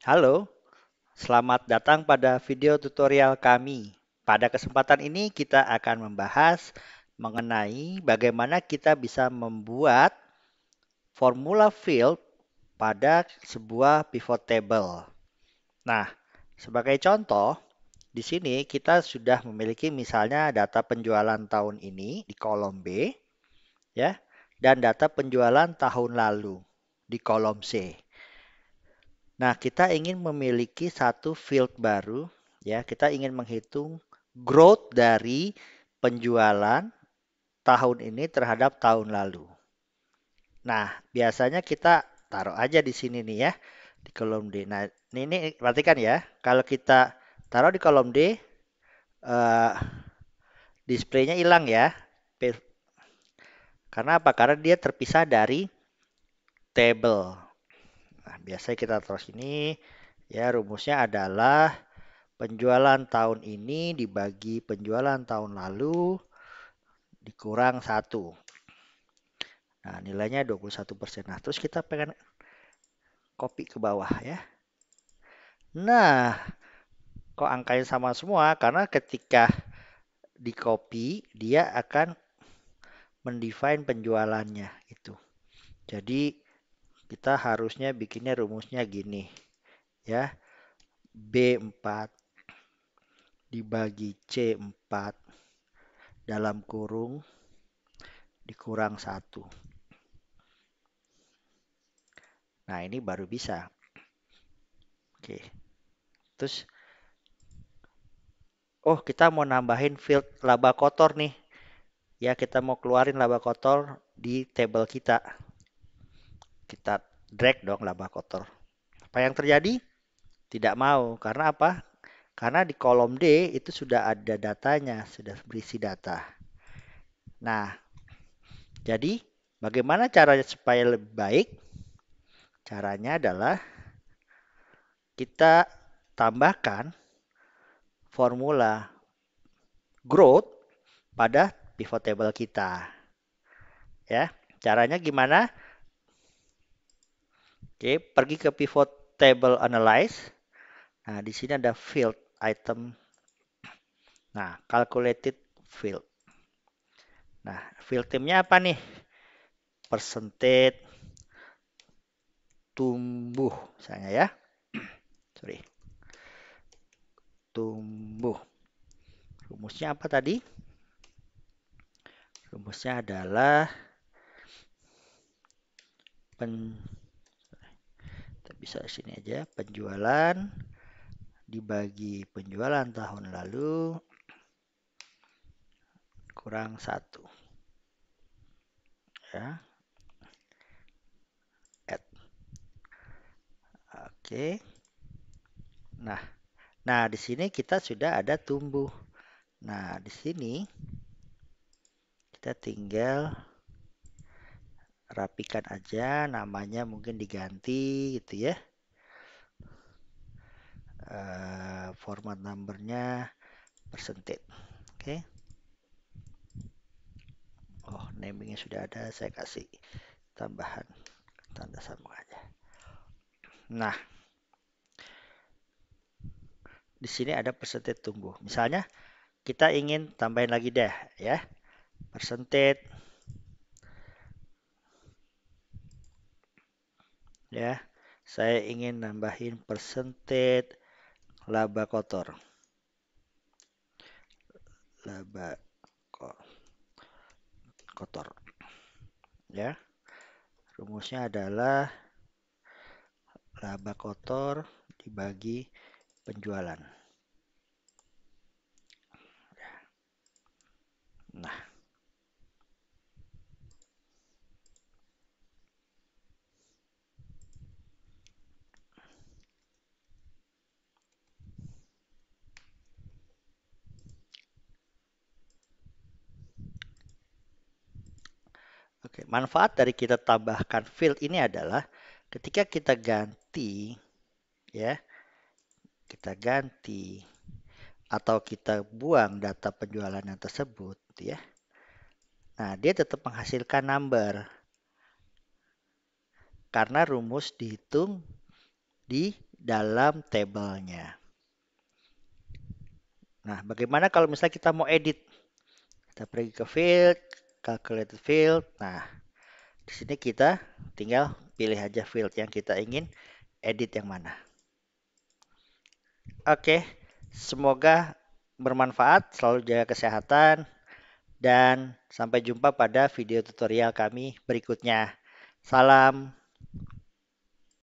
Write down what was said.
Halo, selamat datang pada video tutorial kami. Pada kesempatan ini kita akan membahas mengenai bagaimana kita bisa membuat formula field pada sebuah pivot table. Nah, sebagai contoh, di sini kita sudah memiliki misalnya data penjualan tahun ini di kolom B, ya, dan data penjualan tahun lalu di kolom C. Nah, kita ingin memiliki satu field baru ya. Kita ingin menghitung growth dari penjualan tahun ini terhadap tahun lalu. Nah, biasanya kita taruh aja di sini nih ya di kolom D. Nah, ini, ini perhatikan ya. Kalau kita taruh di kolom D uh, display-nya hilang ya. Karena apa? Karena dia terpisah dari table. Nah, biasanya kita terus ini ya rumusnya adalah penjualan tahun ini dibagi penjualan tahun lalu dikurang satu. Nah, nilainya 21%. Nah, terus kita pengen copy ke bawah ya. Nah, kok angkanya sama semua? Karena ketika di copy, dia akan mendefine penjualannya itu. Jadi kita harusnya bikinnya rumusnya gini ya B4 dibagi C4 dalam kurung dikurang 1 nah ini baru bisa oke terus oh kita mau nambahin field laba kotor nih ya kita mau keluarin laba kotor di table kita kita drag dong laba kotor. Apa yang terjadi? Tidak mau. Karena apa? Karena di kolom D itu sudah ada datanya, sudah berisi data. Nah, jadi bagaimana caranya supaya lebih baik? Caranya adalah kita tambahkan formula growth pada pivot table kita. Ya, caranya gimana? Oke, pergi ke pivot table analyze. Nah, di sini ada field item. Nah, calculated field. Nah, field timnya apa nih? Percentage tumbuh misalnya ya. Sorry. Tumbuh. Rumusnya apa tadi? Rumusnya adalah pen kita bisa sini aja penjualan dibagi penjualan tahun lalu kurang satu ya add oke nah nah di sini kita sudah ada tumbuh nah di sini kita tinggal Rapikan aja namanya mungkin diganti gitu ya eh, format numbernya persentit oke okay. oh namingnya sudah ada saya kasih tambahan tanda sama aja nah di sini ada persentit tumbuh misalnya kita ingin tambahin lagi deh ya persentit ya saya ingin nambahin percentage laba kotor laba kotor ya rumusnya adalah laba kotor dibagi penjualan ya. nah Oke, manfaat dari kita tambahkan field ini adalah ketika kita ganti ya, kita ganti atau kita buang data penjualan yang tersebut ya. Nah, dia tetap menghasilkan number. Karena rumus dihitung di dalam tabelnya. Nah, bagaimana kalau misalnya kita mau edit? Kita pergi ke field, Calculate field. Nah, di sini kita tinggal pilih aja field yang kita ingin edit yang mana. Oke, semoga bermanfaat, selalu jaga kesehatan, dan sampai jumpa pada video tutorial kami berikutnya. Salam.